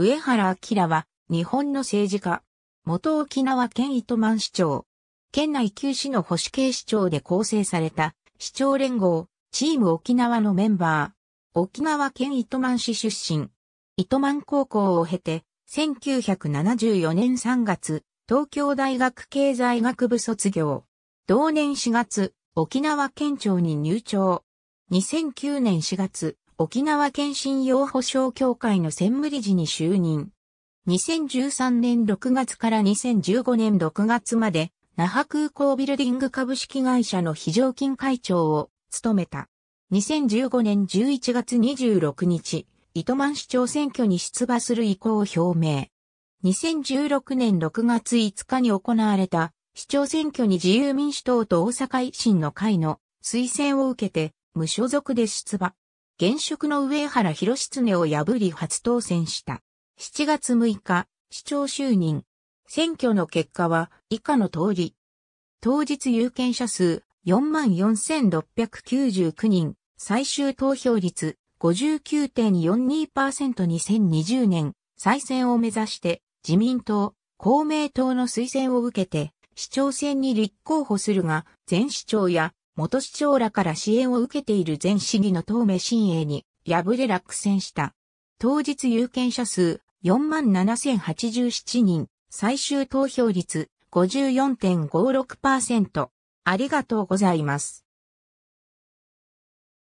上原明は、日本の政治家。元沖縄県糸満市長。県内九市の保守系市長で構成された、市長連合、チーム沖縄のメンバー。沖縄県糸満市出身。糸満高校を経て、1974年3月、東京大学経済学部卒業。同年4月、沖縄県庁に入庁。2009年4月、沖縄県信用保障協会の専務理事に就任。2013年6月から2015年6月まで、那覇空港ビルディング株式会社の非常勤会長を務めた。2015年11月26日、糸満市長選挙に出馬する意向を表明。2016年6月5日に行われた市長選挙に自由民主党と大阪維新の会の推薦を受けて無所属で出馬。現職の上原博室を破り初当選した。7月6日、市長就任。選挙の結果は以下の通り。当日有権者数44,699人、最終投票率 59.42%2020 年再選を目指して自民党、公明党の推薦を受けて市長選に立候補するが、前市長や元市長らから支援を受けている前市議の東名新栄に敗れ落選した。当日有権者数47,087人、最終投票率54.56%。ありがとうございます。